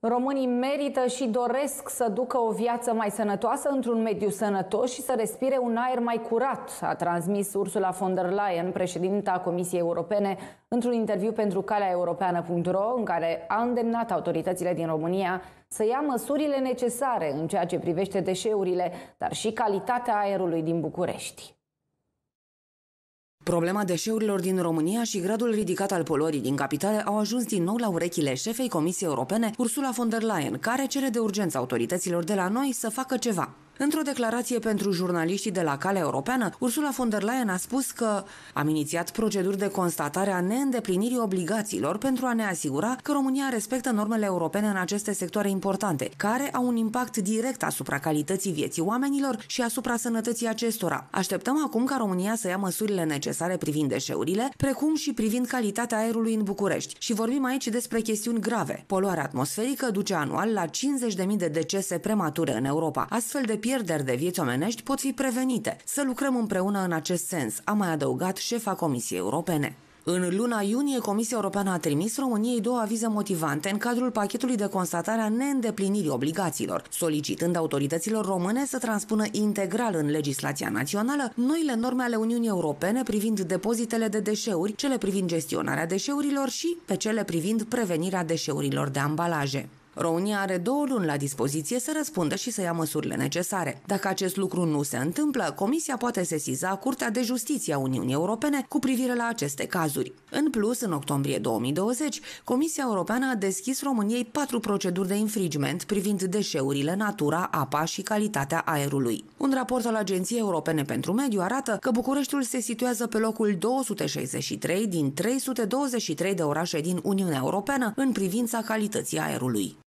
Românii merită și doresc să ducă o viață mai sănătoasă într-un mediu sănătos și să respire un aer mai curat, a transmis Ursula von der Leyen, președinta Comisiei Europene, într-un interviu pentru calea europeană.ro, în care a îndemnat autoritățile din România să ia măsurile necesare în ceea ce privește deșeurile, dar și calitatea aerului din București. Problema deșeurilor din România și gradul ridicat al poluării din capitale au ajuns din nou la urechile șefei Comisiei Europene, Ursula von der Leyen, care cere de urgență autorităților de la noi să facă ceva. Într-o declarație pentru jurnaliștii de la Calea Europeană, Ursula von der Leyen a spus că am inițiat proceduri de constatare a neîndeplinirii obligațiilor pentru a ne asigura că România respectă normele europene în aceste sectoare importante, care au un impact direct asupra calității vieții oamenilor și asupra sănătății acestora. Așteptăm acum ca România să ia măsurile necesare privind deșeurile, precum și privind calitatea aerului în București. Și vorbim aici despre chestiuni grave. Poluarea atmosferică duce anual la 50.000 de decese premature în Europa. Astfel de pierderi de vieți omenești pot fi prevenite. Să lucrăm împreună în acest sens, a mai adăugat șefa Comisiei Europene. În luna iunie, Comisia Europeană a trimis României două avize motivante în cadrul pachetului de constatare a neîndeplinirii obligațiilor, solicitând autorităților române să transpună integral în legislația națională noile norme ale Uniunii Europene privind depozitele de deșeuri, cele privind gestionarea deșeurilor și pe cele privind prevenirea deșeurilor de ambalaje. România are două luni la dispoziție să răspundă și să ia măsurile necesare. Dacă acest lucru nu se întâmplă, Comisia poate sesiza Curtea de Justiție a Uniunii Europene cu privire la aceste cazuri. În plus, în octombrie 2020, Comisia Europeană a deschis României patru proceduri de infringement privind deșeurile, natura, apa și calitatea aerului. Un raport al Agenției Europene pentru Mediu arată că Bucureștiul se situează pe locul 263 din 323 de orașe din Uniunea Europeană în privința calității aerului.